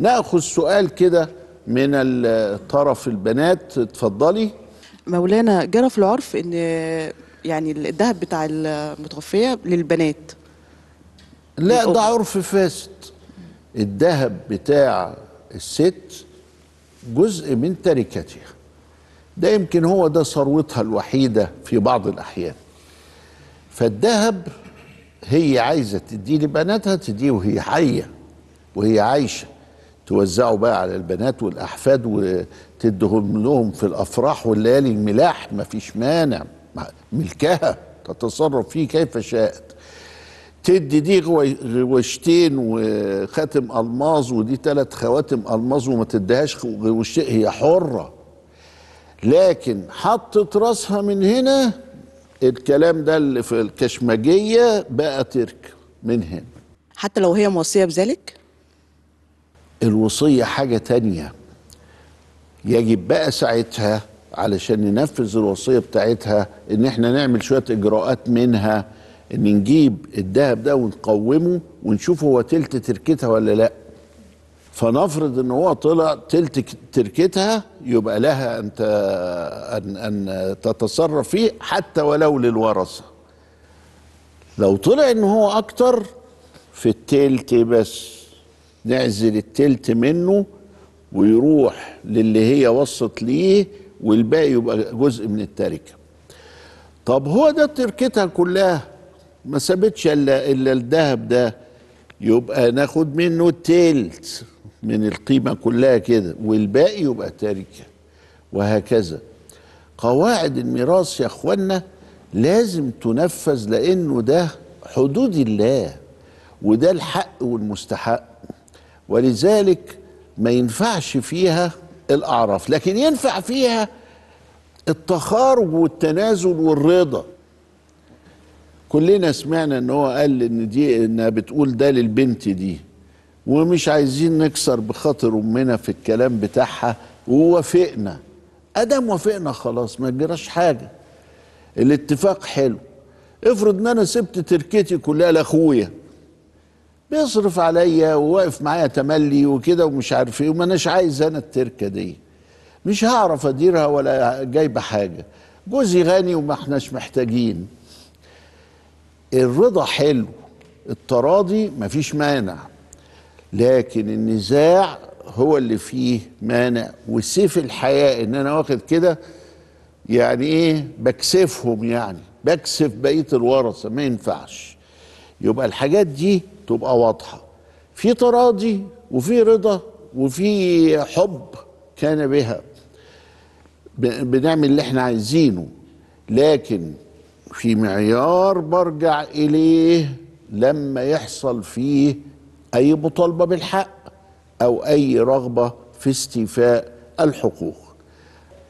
ناخذ سؤال كده من الطرف البنات اتفضلي مولانا جرى في العرف ان يعني الذهب بتاع المتوفيه للبنات لا ده عرف فاسد الذهب بتاع الست جزء من تركتها ده يمكن هو ده ثروتها الوحيده في بعض الاحيان فالذهب هي عايزه تديه لبناتها تديه وهي حيه وهي عايشه توزعه بقى على البنات والاحفاد وتدهم لهم في الافراح والليالي الملاح ما فيش مانع ملكها تتصرف فيه كيف شاءت تدي دي غوشتين وخاتم الماظ ودي ثلاث خواتم الماظ وما تديهاش غوشتين هي حره لكن حطت راسها من هنا الكلام ده اللي في الكشمجيه بقى ترك من هنا حتى لو هي موصيه بذلك الوصية حاجة تانية يجب بقى ساعتها علشان ننفذ الوصية بتاعتها ان احنا نعمل شوية اجراءات منها ان نجيب الذهب ده ونقومه ونشوف هو تلت تركتها ولا لا فنفرض ان هو طلع تلت تركتها يبقى لها ان ان ان تتصرف فيه حتى ولو للورثه لو طلع ان هو اكتر في التلت بس نعزل التلت منه ويروح للي هي وصت ليه والباقي يبقى جزء من التركه طب هو ده تركتها كلها ما سابتش الا الا الذهب ده يبقى ناخد منه التلت من القيمه كلها كده والباقي يبقى تركه وهكذا قواعد الميراث يا اخوانا لازم تنفذ لانه ده حدود الله وده الحق والمستحق ولذلك ما ينفعش فيها الاعراف لكن ينفع فيها التخارج والتنازل والرضا كلنا سمعنا ان هو قال ان دي انها بتقول ده للبنت دي ومش عايزين نكسر بخاطر امنا في الكلام بتاعها ووافقنا ادم وافقنا خلاص ما جراش حاجه الاتفاق حلو افرض ان انا سبت تركتي كلها لاخويا بيصرف عليا وواقف معايا تملي وكده ومش عارف ايه وماناش عايز انا التركه دي مش هعرف اديرها ولا جايبه حاجه جوزي غني وما احناش محتاجين الرضا حلو التراضي مفيش مانع لكن النزاع هو اللي فيه مانع وسيف الحياه ان انا واخد كده يعني ايه بكسفهم يعني بكسف بقيه الورثه ما ينفعش يبقى الحاجات دي تبقى واضحه في تراضي وفي رضا وفي حب كان بها بنعمل اللي احنا عايزينه لكن في معيار برجع اليه لما يحصل فيه اي مطالبه بالحق او اي رغبه في استيفاء الحقوق